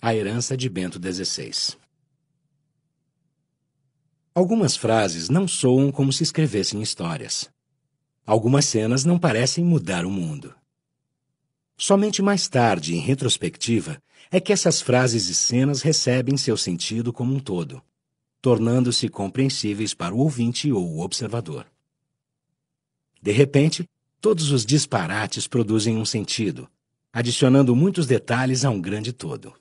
a herança de Bento XVI. Algumas frases não soam como se escrevessem histórias. Algumas cenas não parecem mudar o mundo. Somente mais tarde, em retrospectiva, é que essas frases e cenas recebem seu sentido como um todo, tornando-se compreensíveis para o ouvinte ou o observador. De repente, todos os disparates produzem um sentido, adicionando muitos detalhes a um grande todo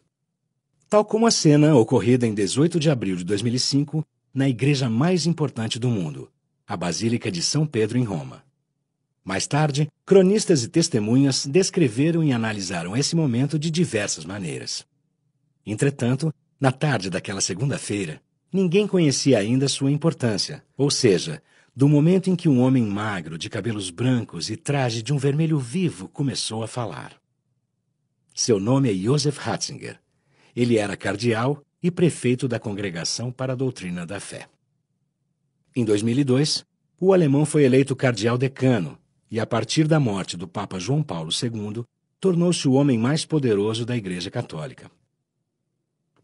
tal como a cena ocorrida em 18 de abril de 2005 na igreja mais importante do mundo, a Basílica de São Pedro, em Roma. Mais tarde, cronistas e testemunhas descreveram e analisaram esse momento de diversas maneiras. Entretanto, na tarde daquela segunda-feira, ninguém conhecia ainda sua importância, ou seja, do momento em que um homem magro, de cabelos brancos e traje de um vermelho vivo começou a falar. Seu nome é Josef Ratzinger, ele era cardeal e prefeito da Congregação para a Doutrina da Fé. Em 2002, o alemão foi eleito cardeal decano e, a partir da morte do Papa João Paulo II, tornou-se o homem mais poderoso da Igreja Católica.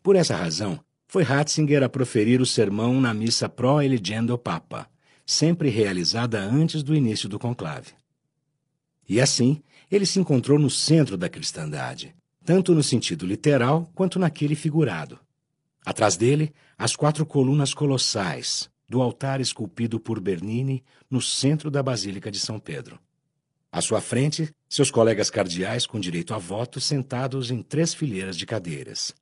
Por essa razão, foi Ratzinger a proferir o sermão na missa Pro Eligendo Papa, sempre realizada antes do início do conclave. E assim, ele se encontrou no centro da cristandade, tanto no sentido literal quanto naquele figurado. Atrás dele, as quatro colunas colossais do altar esculpido por Bernini no centro da Basílica de São Pedro. À sua frente, seus colegas cardeais com direito a voto sentados em três fileiras de cadeiras.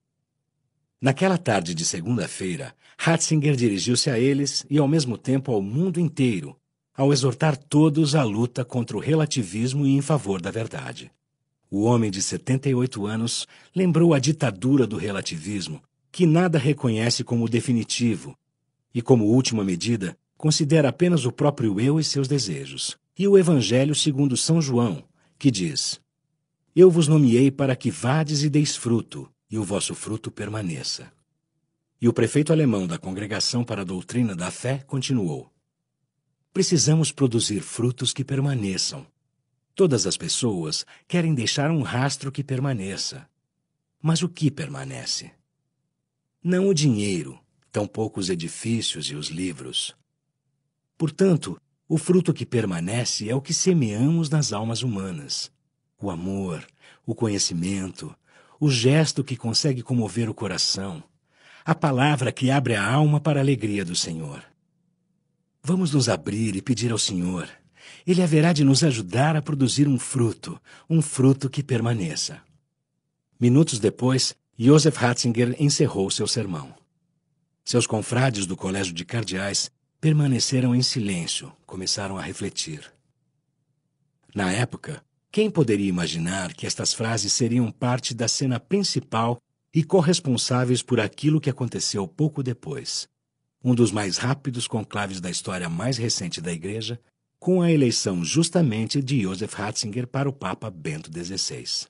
Naquela tarde de segunda-feira, Ratzinger dirigiu-se a eles e ao mesmo tempo ao mundo inteiro, ao exortar todos à luta contra o relativismo e em favor da verdade. O homem de 78 anos lembrou a ditadura do relativismo, que nada reconhece como definitivo, e como última medida, considera apenas o próprio eu e seus desejos. E o Evangelho segundo São João, que diz: Eu vos nomeei para que vades e deis fruto, e o vosso fruto permaneça. E o prefeito alemão da Congregação para a Doutrina da Fé continuou: Precisamos produzir frutos que permaneçam, Todas as pessoas querem deixar um rastro que permaneça. Mas o que permanece? Não o dinheiro, tampouco os edifícios e os livros. Portanto, o fruto que permanece é o que semeamos nas almas humanas: o amor, o conhecimento, o gesto que consegue comover o coração, a palavra que abre a alma para a alegria do Senhor. Vamos nos abrir e pedir ao Senhor ele haverá de nos ajudar a produzir um fruto, um fruto que permaneça. Minutos depois, Josef Ratzinger encerrou seu sermão. Seus confrades do Colégio de Cardeais permaneceram em silêncio, começaram a refletir. Na época, quem poderia imaginar que estas frases seriam parte da cena principal e corresponsáveis por aquilo que aconteceu pouco depois? Um dos mais rápidos conclaves da história mais recente da Igreja com a eleição justamente de Josef Ratzinger para o Papa Bento XVI.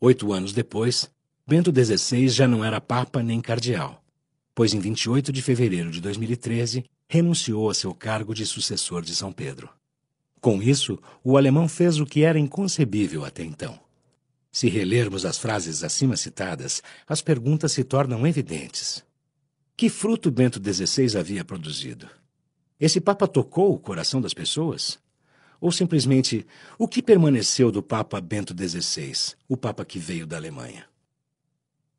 Oito anos depois, Bento XVI já não era Papa nem Cardeal, pois em 28 de fevereiro de 2013 renunciou a seu cargo de sucessor de São Pedro. Com isso, o alemão fez o que era inconcebível até então. Se relermos as frases acima citadas, as perguntas se tornam evidentes. Que fruto Bento XVI havia produzido? Esse Papa tocou o coração das pessoas? Ou simplesmente, o que permaneceu do Papa Bento XVI, o Papa que veio da Alemanha?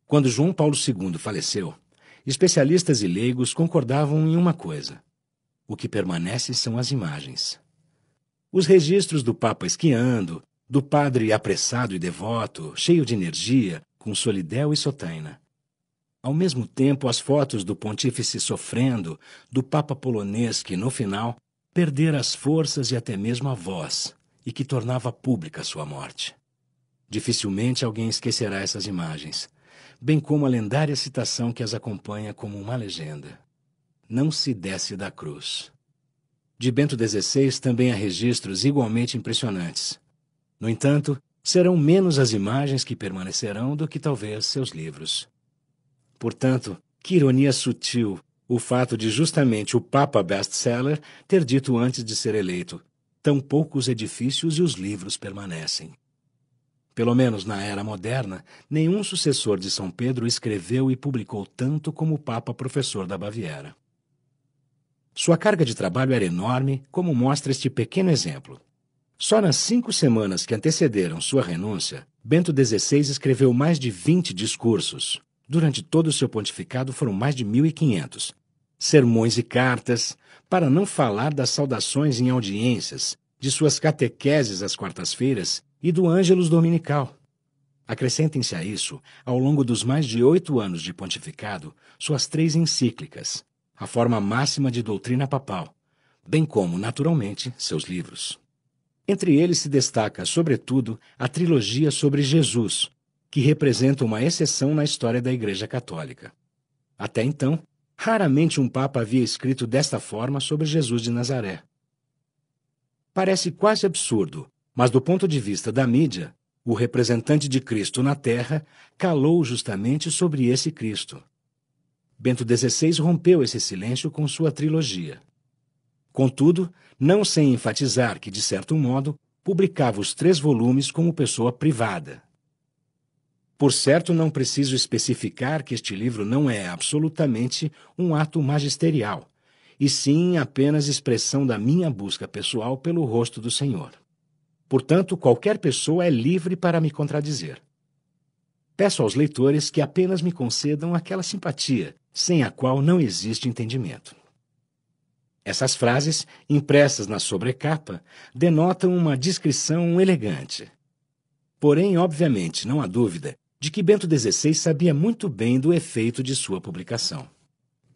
Quando João Paulo II faleceu, especialistas e leigos concordavam em uma coisa: o que permanece são as imagens. Os registros do Papa esquiando, do padre apressado e devoto, cheio de energia, com solidéu e sotaina. Ao mesmo tempo, as fotos do pontífice sofrendo, do Papa polonês que, no final, perdera as forças e até mesmo a voz, e que tornava pública sua morte. Dificilmente alguém esquecerá essas imagens, bem como a lendária citação que as acompanha como uma legenda: Não se desce da cruz. De Bento XVI também há registros igualmente impressionantes. No entanto, serão menos as imagens que permanecerão do que talvez seus livros. Portanto, que ironia sutil o fato de justamente o Papa Bestseller ter dito antes de ser eleito: tão poucos edifícios e os livros permanecem. Pelo menos na era moderna, nenhum sucessor de São Pedro escreveu e publicou tanto como o Papa Professor da Baviera. Sua carga de trabalho era enorme, como mostra este pequeno exemplo. Só nas cinco semanas que antecederam sua renúncia, Bento XVI escreveu mais de 20 discursos, Durante todo o seu pontificado foram mais de 1.500 sermões e cartas, para não falar das saudações em audiências, de suas catequeses às quartas-feiras e do Ângelus Dominical. Acrescentem-se a isso, ao longo dos mais de oito anos de pontificado, suas três encíclicas, a forma máxima de doutrina papal, bem como, naturalmente, seus livros. Entre eles se destaca, sobretudo, a trilogia sobre Jesus, que representa uma exceção na história da Igreja Católica. Até então, raramente um Papa havia escrito desta forma sobre Jesus de Nazaré. Parece quase absurdo, mas do ponto de vista da mídia, o representante de Cristo na Terra calou justamente sobre esse Cristo. Bento XVI rompeu esse silêncio com sua trilogia. Contudo, não sem enfatizar que, de certo modo, publicava os três volumes como pessoa privada. Por certo, não preciso especificar que este livro não é absolutamente um ato magisterial, e sim apenas expressão da minha busca pessoal pelo rosto do Senhor. Portanto, qualquer pessoa é livre para me contradizer. Peço aos leitores que apenas me concedam aquela simpatia, sem a qual não existe entendimento. Essas frases, impressas na sobrecapa, denotam uma descrição elegante. Porém, obviamente, não há dúvida de que Bento XVI sabia muito bem do efeito de sua publicação.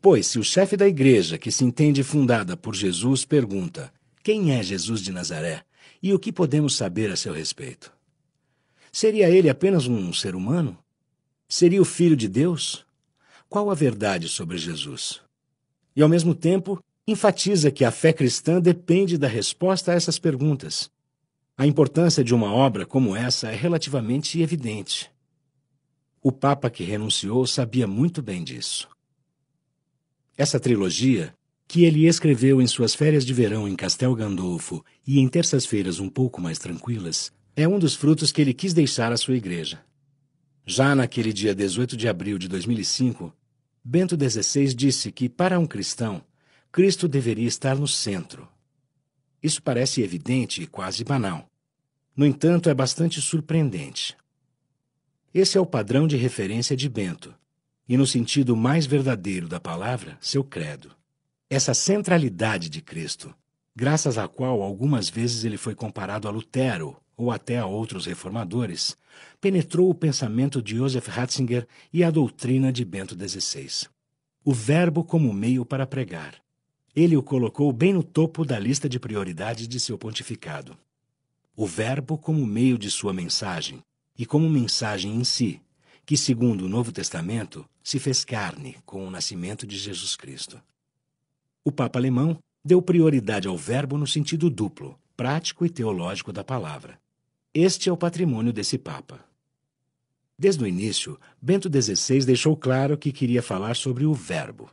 Pois, se o chefe da igreja, que se entende fundada por Jesus, pergunta: Quem é Jesus de Nazaré e o que podemos saber a seu respeito? Seria ele apenas um ser humano? Seria o Filho de Deus? Qual a verdade sobre Jesus? E, ao mesmo tempo, enfatiza que a fé cristã depende da resposta a essas perguntas. A importância de uma obra como essa é relativamente evidente. O Papa que renunciou sabia muito bem disso. Essa trilogia, que ele escreveu em suas férias de verão em Castel Gandolfo e em terças-feiras um pouco mais tranquilas, é um dos frutos que ele quis deixar à sua igreja. Já naquele dia 18 de abril de 2005, Bento XVI disse que, para um cristão, Cristo deveria estar no centro. Isso parece evidente e quase banal. No entanto, é bastante surpreendente. Esse é o padrão de referência de Bento, e no sentido mais verdadeiro da palavra, seu credo. Essa centralidade de Cristo, graças à qual algumas vezes ele foi comparado a Lutero ou até a outros reformadores, penetrou o pensamento de Joseph Ratzinger e a doutrina de Bento XVI. O verbo como meio para pregar. Ele o colocou bem no topo da lista de prioridades de seu pontificado. O verbo como meio de sua mensagem e como mensagem em si, que, segundo o Novo Testamento, se fez carne com o nascimento de Jesus Cristo. O Papa alemão deu prioridade ao verbo no sentido duplo, prático e teológico da palavra. Este é o patrimônio desse Papa. Desde o início, Bento XVI deixou claro que queria falar sobre o Verbo.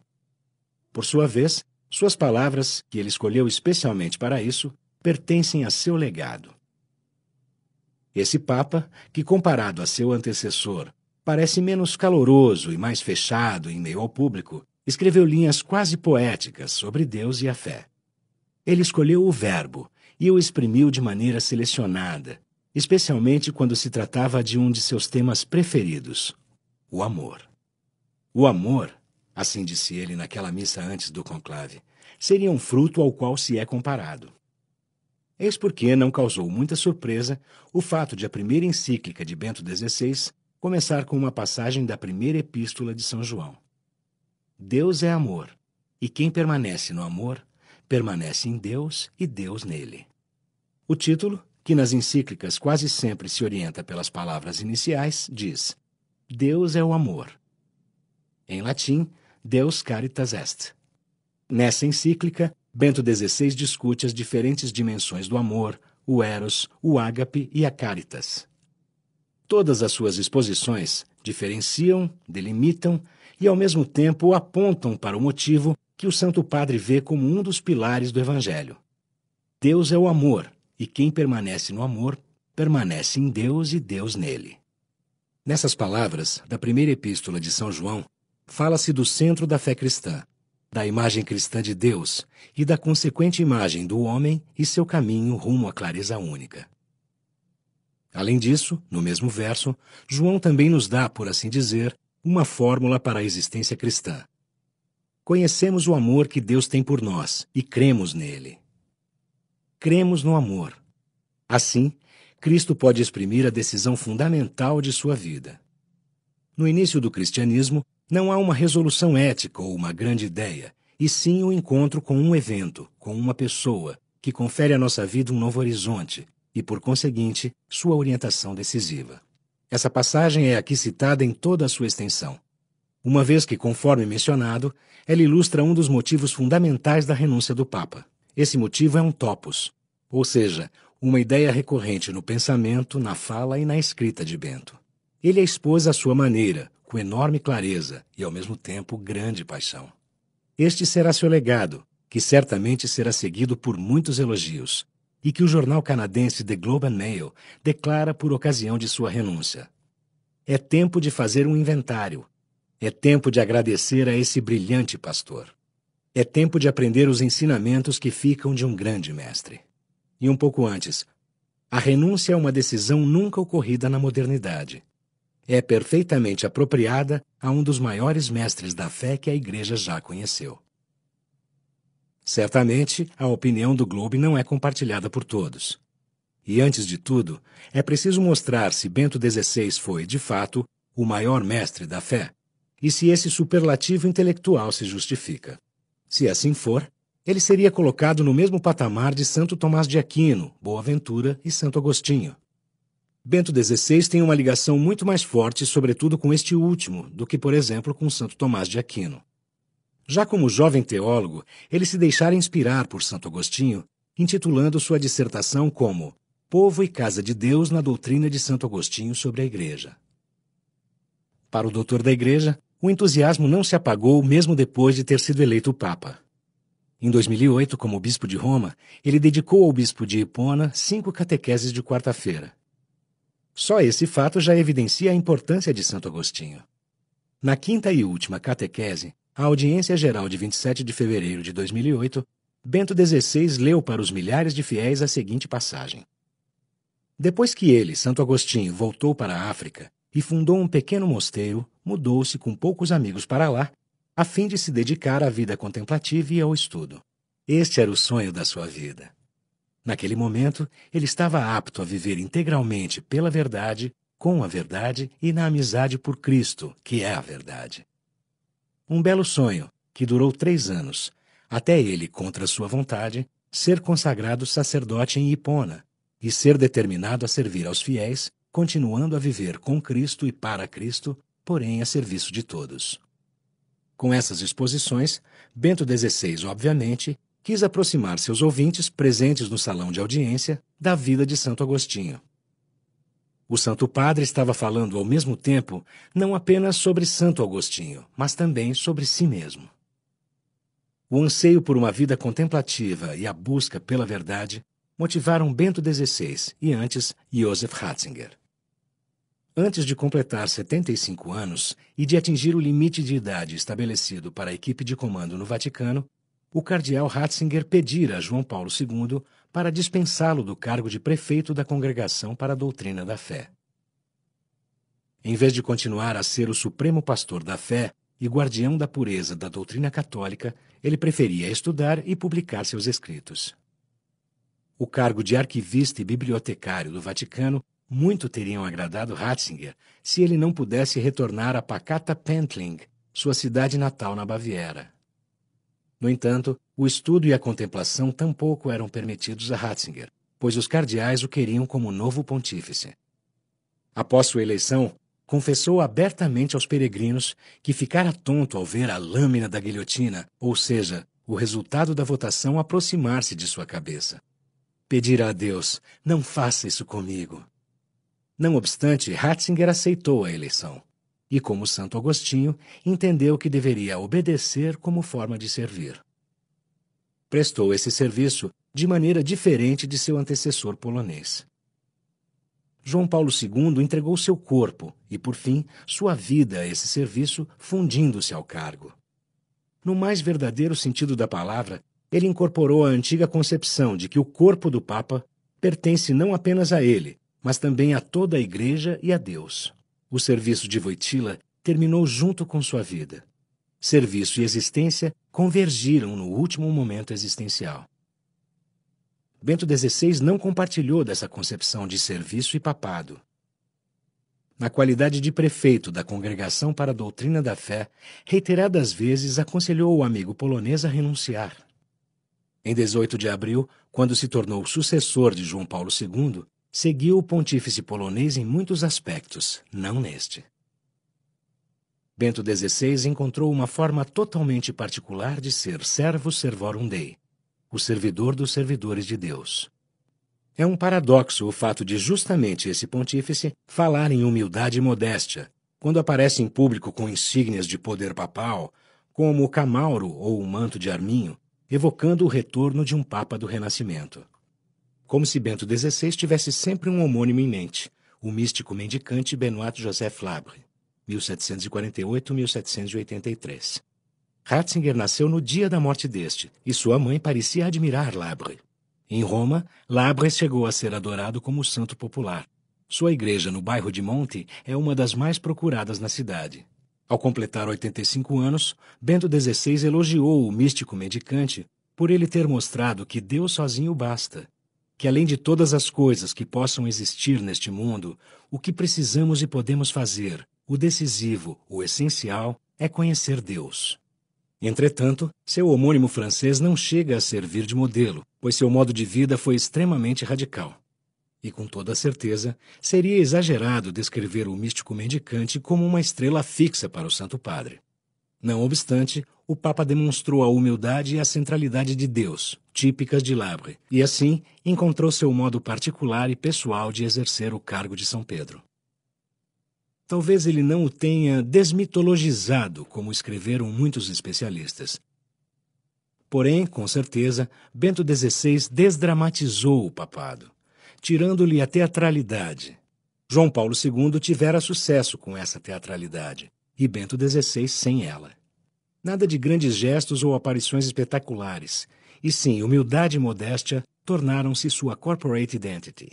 Por sua vez, suas palavras, que ele escolheu especialmente para isso, pertencem a seu legado. Esse Papa, que comparado a seu antecessor, parece menos caloroso e mais fechado em meio ao público, escreveu linhas quase poéticas sobre Deus e a fé. Ele escolheu o Verbo e o exprimiu de maneira selecionada, especialmente quando se tratava de um de seus temas preferidos, o amor. O amor, assim disse ele naquela missa antes do conclave, seria um fruto ao qual se é comparado. Eis porque não causou muita surpresa o fato de a primeira encíclica de Bento XVI começar com uma passagem da primeira epístola de São João. Deus é amor, e quem permanece no amor, permanece em Deus e Deus nele. O título, que nas encíclicas quase sempre se orienta pelas palavras iniciais, diz: Deus é o amor. Em latim, Deus caritas est. Nessa encíclica, Bento XVI discute as diferentes dimensões do amor, o eros, o ágape e a caritas. Todas as suas exposições diferenciam, delimitam e, ao mesmo tempo, apontam para o motivo que o Santo Padre vê como um dos pilares do Evangelho. Deus é o amor, e quem permanece no amor, permanece em Deus e Deus nele. Nessas palavras, da primeira epístola de São João, fala-se do centro da fé cristã, da imagem cristã de Deus e da consequente imagem do homem e seu caminho rumo à clareza única. Além disso, no mesmo verso, João também nos dá, por assim dizer, uma fórmula para a existência cristã. Conhecemos o amor que Deus tem por nós e cremos nele. Cremos no amor. Assim, Cristo pode exprimir a decisão fundamental de sua vida. No início do cristianismo, não há uma resolução ética ou uma grande ideia, e sim o um encontro com um evento, com uma pessoa, que confere à nossa vida um novo horizonte e, por conseguinte, sua orientação decisiva. Essa passagem é aqui citada em toda a sua extensão, uma vez que, conforme mencionado, ela ilustra um dos motivos fundamentais da renúncia do Papa. Esse motivo é um topos, ou seja, uma ideia recorrente no pensamento, na fala e na escrita de Bento. Ele a expôs à sua maneira, com enorme clareza e, ao mesmo tempo, grande paixão. Este será seu legado, que certamente será seguido por muitos elogios, e que o jornal canadense The Globe and Mail declara por ocasião de sua renúncia. É tempo de fazer um inventário. É tempo de agradecer a esse brilhante pastor. É tempo de aprender os ensinamentos que ficam de um grande mestre. E um pouco antes, a renúncia é uma decisão nunca ocorrida na modernidade é perfeitamente apropriada a um dos maiores mestres da fé que a Igreja já conheceu. Certamente, a opinião do Globe não é compartilhada por todos. E antes de tudo, é preciso mostrar se Bento XVI foi, de fato, o maior mestre da fé e se esse superlativo intelectual se justifica. Se assim for, ele seria colocado no mesmo patamar de Santo Tomás de Aquino, Boaventura e Santo Agostinho. Bento XVI tem uma ligação muito mais forte, sobretudo com este último, do que, por exemplo, com Santo Tomás de Aquino. Já como jovem teólogo, ele se deixara inspirar por Santo Agostinho, intitulando sua dissertação como Povo e Casa de Deus na Doutrina de Santo Agostinho sobre a Igreja. Para o doutor da Igreja, o entusiasmo não se apagou mesmo depois de ter sido eleito Papa. Em 2008, como bispo de Roma, ele dedicou ao bispo de Hipona cinco catequeses de quarta-feira. Só esse fato já evidencia a importância de Santo Agostinho. Na quinta e última catequese, a audiência geral de 27 de fevereiro de 2008, Bento XVI leu para os milhares de fiéis a seguinte passagem: Depois que ele, Santo Agostinho, voltou para a África e fundou um pequeno mosteiro, mudou-se com poucos amigos para lá, a fim de se dedicar à vida contemplativa e ao estudo. Este era o sonho da sua vida. Naquele momento, ele estava apto a viver integralmente pela verdade, com a verdade e na amizade por Cristo, que é a verdade. Um belo sonho, que durou três anos, até ele, contra sua vontade, ser consagrado sacerdote em Hipona e ser determinado a servir aos fiéis, continuando a viver com Cristo e para Cristo, porém a serviço de todos. Com essas exposições, Bento XVI, obviamente, quis aproximar seus ouvintes, presentes no salão de audiência, da vida de Santo Agostinho. O Santo Padre estava falando ao mesmo tempo não apenas sobre Santo Agostinho, mas também sobre si mesmo. O anseio por uma vida contemplativa e a busca pela verdade motivaram Bento XVI e antes Josef Ratzinger. Antes de completar 75 anos e de atingir o limite de idade estabelecido para a equipe de comando no Vaticano, o cardeal Ratzinger pedira a João Paulo II para dispensá-lo do cargo de prefeito da Congregação para a Doutrina da Fé. Em vez de continuar a ser o supremo pastor da fé e guardião da pureza da doutrina católica, ele preferia estudar e publicar seus escritos. O cargo de arquivista e bibliotecário do Vaticano muito teriam agradado Ratzinger se ele não pudesse retornar a pacata Pentling, sua cidade natal na Baviera. No entanto, o estudo e a contemplação tampouco eram permitidos a Ratzinger, pois os cardeais o queriam como novo pontífice. Após sua eleição, confessou abertamente aos peregrinos que ficara tonto ao ver a lâmina da guilhotina, ou seja, o resultado da votação aproximar-se de sua cabeça. Pedirá a Deus: não faça isso comigo. Não obstante, Ratzinger aceitou a eleição e, como Santo Agostinho, entendeu que deveria obedecer como forma de servir. Prestou esse serviço de maneira diferente de seu antecessor polonês. João Paulo II entregou seu corpo e, por fim, sua vida a esse serviço, fundindo-se ao cargo. No mais verdadeiro sentido da palavra, ele incorporou a antiga concepção de que o corpo do Papa pertence não apenas a ele, mas também a toda a Igreja e a Deus. O serviço de Voitila terminou junto com sua vida. Serviço e existência convergiram no último momento existencial. Bento XVI não compartilhou dessa concepção de serviço e papado. Na qualidade de prefeito da Congregação para a Doutrina da Fé, reiteradas vezes aconselhou o amigo polonês a renunciar. Em 18 de abril, quando se tornou sucessor de João Paulo II, seguiu o pontífice polonês em muitos aspectos, não neste. Bento XVI encontrou uma forma totalmente particular de ser servo servorum Dei, o servidor dos servidores de Deus. É um paradoxo o fato de justamente esse pontífice falar em humildade e modéstia, quando aparece em público com insígnias de poder papal, como o camauro ou o manto de arminho, evocando o retorno de um papa do Renascimento como se Bento XVI tivesse sempre um homônimo em mente, o místico mendicante Benoît Joseph Labre, 1748-1783. Ratzinger nasceu no dia da morte deste, e sua mãe parecia admirar Labre. Em Roma, Labre chegou a ser adorado como santo popular. Sua igreja no bairro de Monte é uma das mais procuradas na cidade. Ao completar 85 anos, Bento XVI elogiou o místico mendicante por ele ter mostrado que Deus sozinho basta que além de todas as coisas que possam existir neste mundo, o que precisamos e podemos fazer, o decisivo, o essencial, é conhecer Deus. Entretanto, seu homônimo francês não chega a servir de modelo, pois seu modo de vida foi extremamente radical. E com toda certeza, seria exagerado descrever o místico mendicante como uma estrela fixa para o Santo Padre. Não obstante, o Papa demonstrou a humildade e a centralidade de Deus, típicas de Labre, e assim encontrou seu modo particular e pessoal de exercer o cargo de São Pedro. Talvez ele não o tenha desmitologizado, como escreveram muitos especialistas. Porém, com certeza, Bento XVI desdramatizou o papado, tirando-lhe a teatralidade. João Paulo II tivera sucesso com essa teatralidade e Bento XVI sem ela. Nada de grandes gestos ou aparições espetaculares, e sim humildade e modéstia tornaram-se sua corporate identity.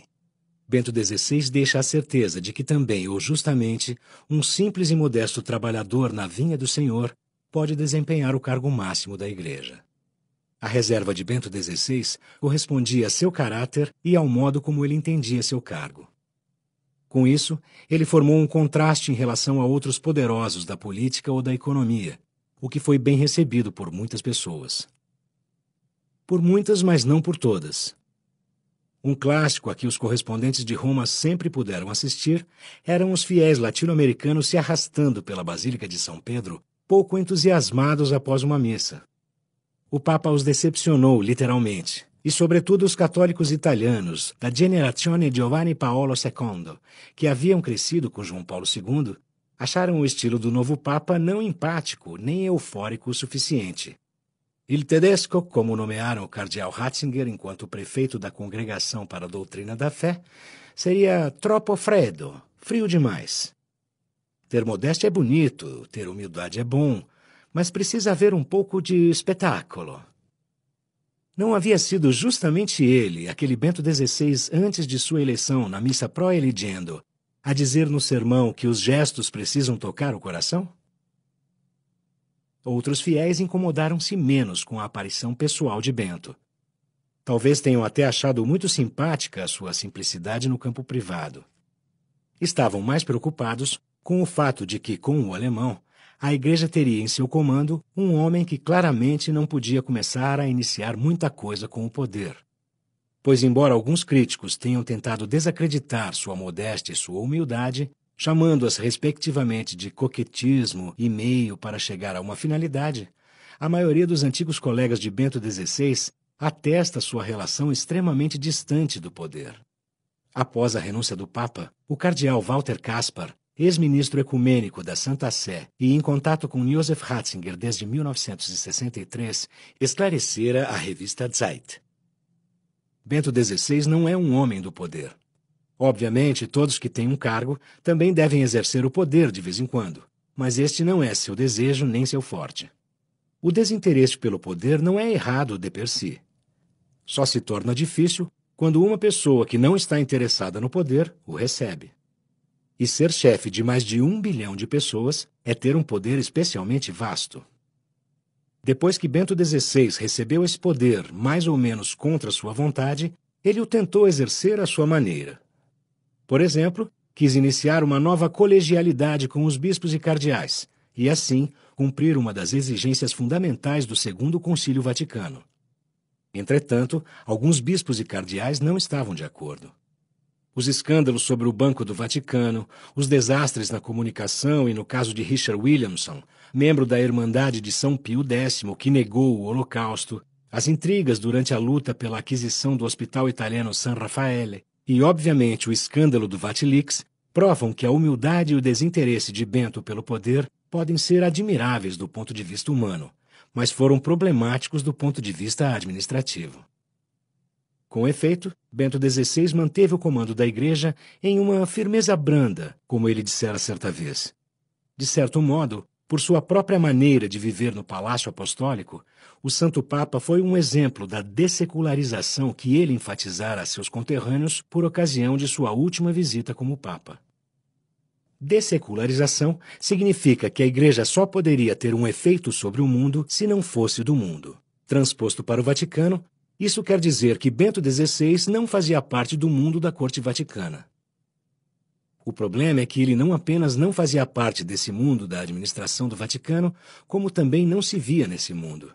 Bento XVI deixa a certeza de que também, ou justamente, um simples e modesto trabalhador na vinha do Senhor pode desempenhar o cargo máximo da Igreja. A reserva de Bento XVI correspondia a seu caráter e ao modo como ele entendia seu cargo. Com isso, ele formou um contraste em relação a outros poderosos da política ou da economia, o que foi bem recebido por muitas pessoas. Por muitas, mas não por todas. Um clássico a que os correspondentes de Roma sempre puderam assistir eram os fiéis latino-americanos se arrastando pela Basílica de São Pedro, pouco entusiasmados após uma missa. O Papa os decepcionou, literalmente e sobretudo os católicos italianos da Generazione Giovanni Paolo II, que haviam crescido com João Paulo II, acharam o estilo do novo Papa não empático nem eufórico o suficiente. Il Tedesco, como nomearam o cardeal Ratzinger enquanto prefeito da Congregação para a Doutrina da Fé, seria troppo freddo, frio demais. Ter modéstia é bonito, ter humildade é bom, mas precisa haver um pouco de espetáculo. Não havia sido justamente ele, aquele Bento XVI, antes de sua eleição na missa pró-eligendo, a dizer no sermão que os gestos precisam tocar o coração? Outros fiéis incomodaram-se menos com a aparição pessoal de Bento. Talvez tenham até achado muito simpática a sua simplicidade no campo privado. Estavam mais preocupados com o fato de que, com o alemão, a igreja teria em seu comando um homem que claramente não podia começar a iniciar muita coisa com o poder. Pois, embora alguns críticos tenham tentado desacreditar sua modéstia e sua humildade, chamando-as respectivamente de coquetismo e meio para chegar a uma finalidade, a maioria dos antigos colegas de Bento XVI atesta sua relação extremamente distante do poder. Após a renúncia do Papa, o cardeal Walter Caspar ex-ministro ecumênico da Santa Sé e em contato com Josef Ratzinger desde 1963, esclarecera a revista Zeit. Bento XVI não é um homem do poder. Obviamente, todos que têm um cargo também devem exercer o poder de vez em quando, mas este não é seu desejo nem seu forte. O desinteresse pelo poder não é errado de per si. Só se torna difícil quando uma pessoa que não está interessada no poder o recebe. E ser chefe de mais de um bilhão de pessoas é ter um poder especialmente vasto. Depois que Bento XVI recebeu esse poder, mais ou menos contra sua vontade, ele o tentou exercer à sua maneira. Por exemplo, quis iniciar uma nova colegialidade com os bispos e cardeais, e assim cumprir uma das exigências fundamentais do Segundo Concílio Vaticano. Entretanto, alguns bispos e cardeais não estavam de acordo. Os escândalos sobre o Banco do Vaticano, os desastres na comunicação e no caso de Richard Williamson, membro da Irmandade de São Pio X, que negou o Holocausto, as intrigas durante a luta pela aquisição do Hospital Italiano San Raffaele e, obviamente, o escândalo do Vatilix provam que a humildade e o desinteresse de Bento pelo poder podem ser admiráveis do ponto de vista humano, mas foram problemáticos do ponto de vista administrativo. Com efeito, Bento XVI manteve o comando da Igreja em uma firmeza branda, como ele dissera certa vez. De certo modo, por sua própria maneira de viver no Palácio Apostólico, o Santo Papa foi um exemplo da dessecularização que ele enfatizara a seus conterrâneos por ocasião de sua última visita como Papa. Dessecularização significa que a Igreja só poderia ter um efeito sobre o mundo se não fosse do mundo. Transposto para o Vaticano, isso quer dizer que Bento XVI não fazia parte do mundo da corte vaticana. O problema é que ele não apenas não fazia parte desse mundo da administração do Vaticano, como também não se via nesse mundo.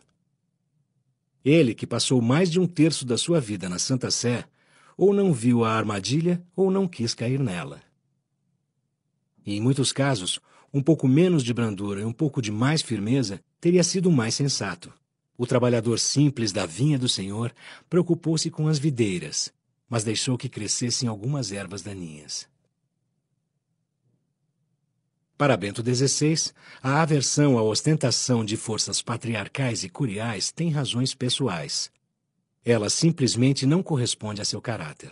Ele, que passou mais de um terço da sua vida na Santa Sé, ou não viu a armadilha ou não quis cair nela. E em muitos casos, um pouco menos de brandura e um pouco de mais firmeza teria sido mais sensato. O trabalhador simples da vinha do Senhor preocupou-se com as videiras, mas deixou que crescessem algumas ervas daninhas. Para Bento XVI, a aversão à ostentação de forças patriarcais e curiais tem razões pessoais. Ela simplesmente não corresponde a seu caráter.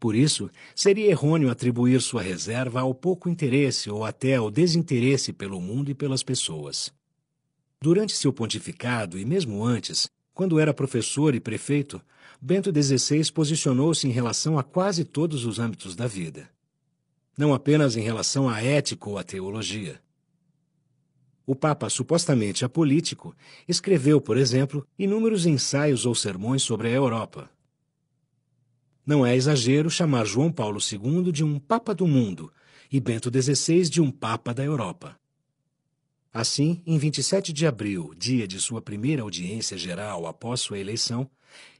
Por isso, seria errôneo atribuir sua reserva ao pouco interesse ou até ao desinteresse pelo mundo e pelas pessoas. Durante seu pontificado e mesmo antes, quando era professor e prefeito, Bento XVI posicionou-se em relação a quase todos os âmbitos da vida. Não apenas em relação à ética ou à teologia. O Papa, supostamente apolítico, escreveu, por exemplo, inúmeros ensaios ou sermões sobre a Europa. Não é exagero chamar João Paulo II de um Papa do Mundo e Bento XVI de um Papa da Europa. Assim, em 27 de abril, dia de sua primeira audiência geral após sua eleição,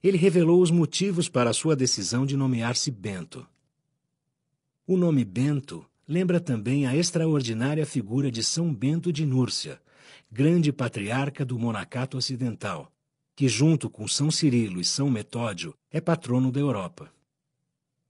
ele revelou os motivos para sua decisão de nomear-se Bento. O nome Bento lembra também a extraordinária figura de São Bento de Núrcia, grande patriarca do monacato ocidental, que, junto com São Cirilo e São Metódio, é patrono da Europa.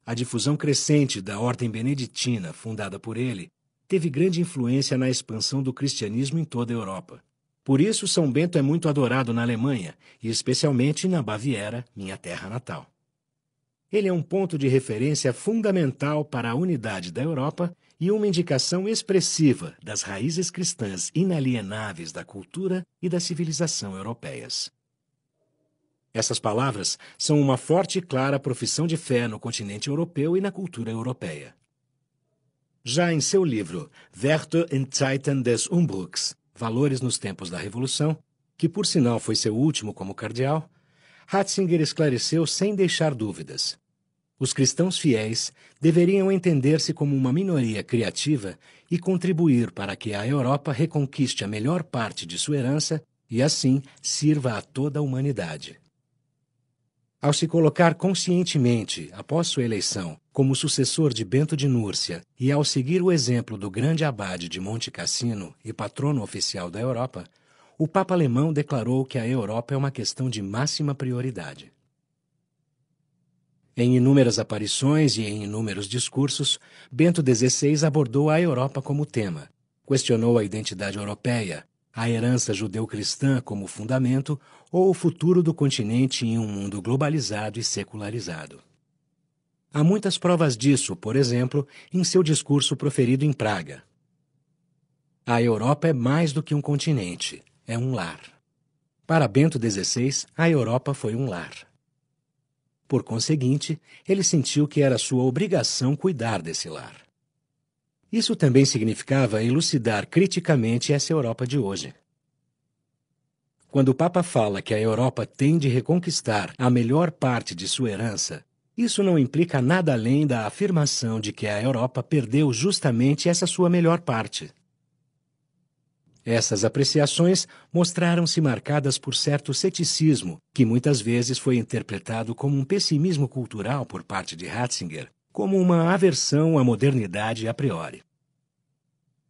A difusão crescente da ordem beneditina fundada por ele teve grande influência na expansão do cristianismo em toda a Europa. Por isso, São Bento é muito adorado na Alemanha e especialmente na Baviera, minha terra natal. Ele é um ponto de referência fundamental para a unidade da Europa e uma indicação expressiva das raízes cristãs inalienáveis da cultura e da civilização europeias. Essas palavras são uma forte e clara profissão de fé no continente europeu e na cultura europeia. Já em seu livro Werte und Zeiten des Umbruchs, Valores nos Tempos da Revolução, que por sinal foi seu último como cardeal, Ratzinger esclareceu sem deixar dúvidas. Os cristãos fiéis deveriam entender-se como uma minoria criativa e contribuir para que a Europa reconquiste a melhor parte de sua herança e assim sirva a toda a humanidade. Ao se colocar conscientemente, após sua eleição, como sucessor de Bento de Núrcia e ao seguir o exemplo do grande abade de Monte Cassino e patrono oficial da Europa, o Papa alemão declarou que a Europa é uma questão de máxima prioridade. Em inúmeras aparições e em inúmeros discursos, Bento XVI abordou a Europa como tema, questionou a identidade europeia, a herança judeu-cristã como fundamento ou o futuro do continente em um mundo globalizado e secularizado. Há muitas provas disso, por exemplo, em seu discurso proferido em Praga. A Europa é mais do que um continente, é um lar. Para Bento XVI, a Europa foi um lar. Por conseguinte, ele sentiu que era sua obrigação cuidar desse lar. Isso também significava elucidar criticamente essa Europa de hoje. Quando o Papa fala que a Europa tem de reconquistar a melhor parte de sua herança, isso não implica nada além da afirmação de que a Europa perdeu justamente essa sua melhor parte. Essas apreciações mostraram-se marcadas por certo ceticismo, que muitas vezes foi interpretado como um pessimismo cultural por parte de Ratzinger, como uma aversão à modernidade a priori.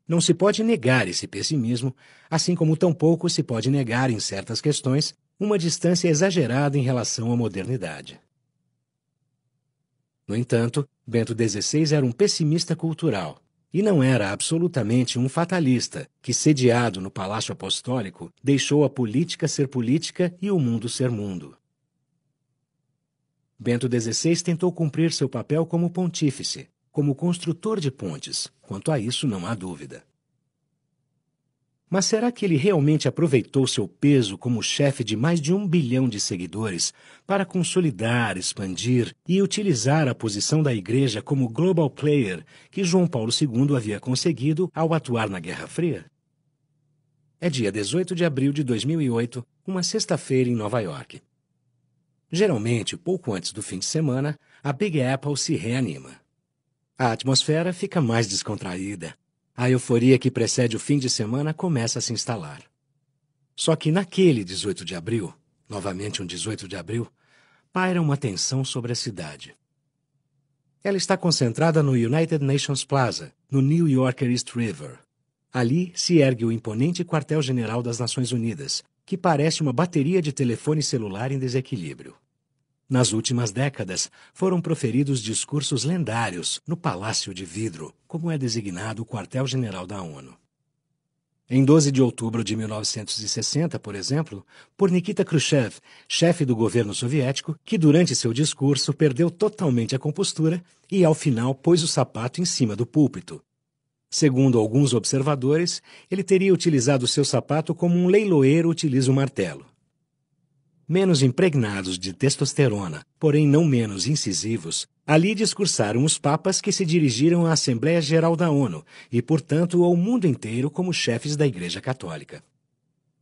Não se pode negar esse pessimismo, assim como tampouco se pode negar, em certas questões, uma distância exagerada em relação à modernidade. No entanto, Bento XVI era um pessimista cultural e não era absolutamente um fatalista que, sediado no Palácio Apostólico, deixou a política ser política e o mundo ser mundo. Bento XVI tentou cumprir seu papel como pontífice, como construtor de pontes, quanto a isso não há dúvida. Mas será que ele realmente aproveitou seu peso como chefe de mais de um bilhão de seguidores para consolidar, expandir e utilizar a posição da Igreja como global player que João Paulo II havia conseguido ao atuar na Guerra Fria? É dia 18 de abril de 2008, uma sexta-feira em Nova York. Geralmente, pouco antes do fim de semana, a Big Apple se reanima. A atmosfera fica mais descontraída. A euforia que precede o fim de semana começa a se instalar. Só que naquele 18 de abril, novamente um 18 de abril, paira uma tensão sobre a cidade. Ela está concentrada no United Nations Plaza, no New Yorker East River. Ali se ergue o imponente quartel-general das Nações Unidas, que parece uma bateria de telefone celular em desequilíbrio. Nas últimas décadas, foram proferidos discursos lendários no Palácio de Vidro, como é designado o quartel-general da ONU. Em 12 de outubro de 1960, por exemplo, por Nikita Khrushchev, chefe do governo soviético, que durante seu discurso perdeu totalmente a compostura e, ao final, pôs o sapato em cima do púlpito. Segundo alguns observadores, ele teria utilizado seu sapato como um leiloeiro utiliza o martelo menos impregnados de testosterona, porém não menos incisivos, ali discursaram os papas que se dirigiram à Assembleia Geral da ONU e, portanto, ao mundo inteiro como chefes da Igreja Católica.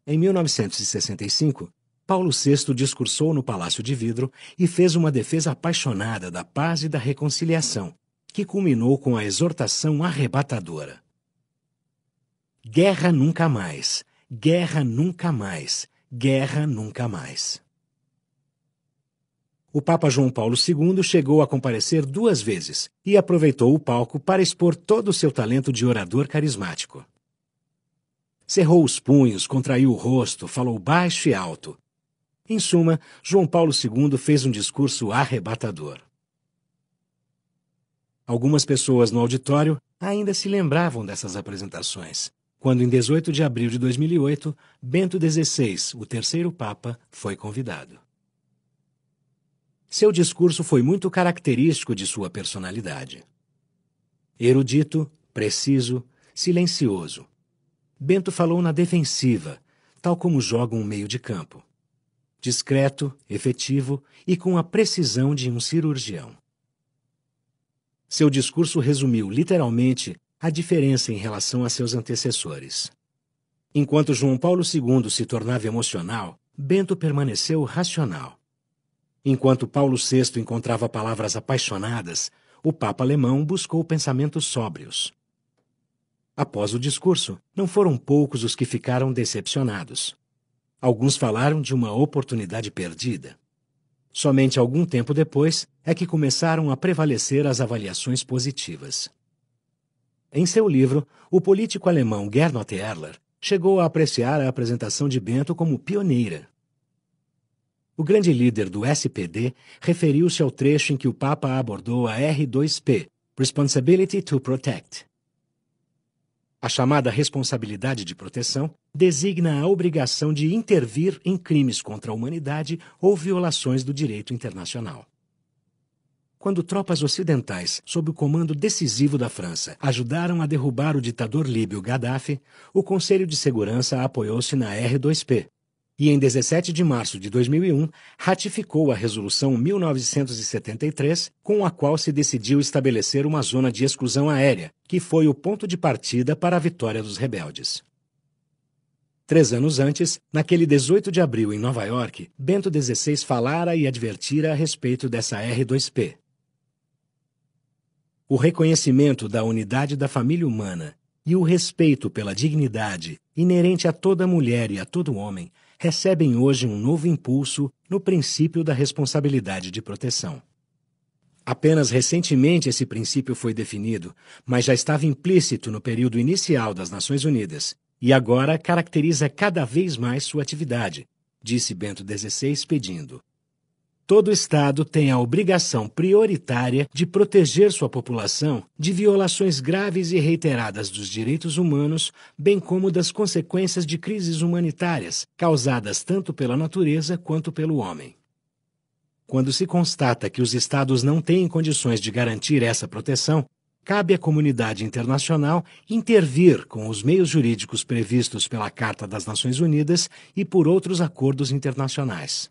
Em 1965, Paulo VI discursou no Palácio de Vidro e fez uma defesa apaixonada da paz e da reconciliação, que culminou com a exortação arrebatadora: Guerra nunca mais! Guerra nunca mais! Guerra nunca mais. O Papa João Paulo II chegou a comparecer duas vezes e aproveitou o palco para expor todo o seu talento de orador carismático. Cerrou os punhos, contraiu o rosto, falou baixo e alto. Em suma, João Paulo II fez um discurso arrebatador. Algumas pessoas no auditório ainda se lembravam dessas apresentações quando, em 18 de abril de 2008, Bento XVI, o terceiro Papa, foi convidado. Seu discurso foi muito característico de sua personalidade. Erudito, preciso, silencioso. Bento falou na defensiva, tal como joga um meio de campo. Discreto, efetivo e com a precisão de um cirurgião. Seu discurso resumiu literalmente a diferença em relação a seus antecessores. Enquanto João Paulo II se tornava emocional, Bento permaneceu racional. Enquanto Paulo VI encontrava palavras apaixonadas, o Papa alemão buscou pensamentos sóbrios. Após o discurso, não foram poucos os que ficaram decepcionados. Alguns falaram de uma oportunidade perdida. Somente algum tempo depois é que começaram a prevalecer as avaliações positivas. Em seu livro, o político alemão Gernot Erler chegou a apreciar a apresentação de Bento como pioneira. O grande líder do SPD referiu-se ao trecho em que o Papa abordou a R2P, Responsibility to Protect. A chamada responsabilidade de proteção designa a obrigação de intervir em crimes contra a humanidade ou violações do direito internacional quando tropas ocidentais, sob o comando decisivo da França, ajudaram a derrubar o ditador líbio Gaddafi, o Conselho de Segurança apoiou-se na R2P, e em 17 de março de 2001 ratificou a Resolução 1973, com a qual se decidiu estabelecer uma zona de exclusão aérea, que foi o ponto de partida para a vitória dos rebeldes. Três anos antes, naquele 18 de abril em Nova York, Bento XVI falara e advertira a respeito dessa R2P o reconhecimento da unidade da família humana e o respeito pela dignidade inerente a toda mulher e a todo homem recebem hoje um novo impulso no princípio da responsabilidade de proteção. Apenas recentemente esse princípio foi definido, mas já estava implícito no período inicial das Nações Unidas e agora caracteriza cada vez mais sua atividade, disse Bento XVI pedindo Todo Estado tem a obrigação prioritária de proteger sua população de violações graves e reiteradas dos direitos humanos, bem como das consequências de crises humanitárias, causadas tanto pela natureza quanto pelo homem. Quando se constata que os Estados não têm condições de garantir essa proteção, cabe à comunidade internacional intervir com os meios jurídicos previstos pela Carta das Nações Unidas e por outros acordos internacionais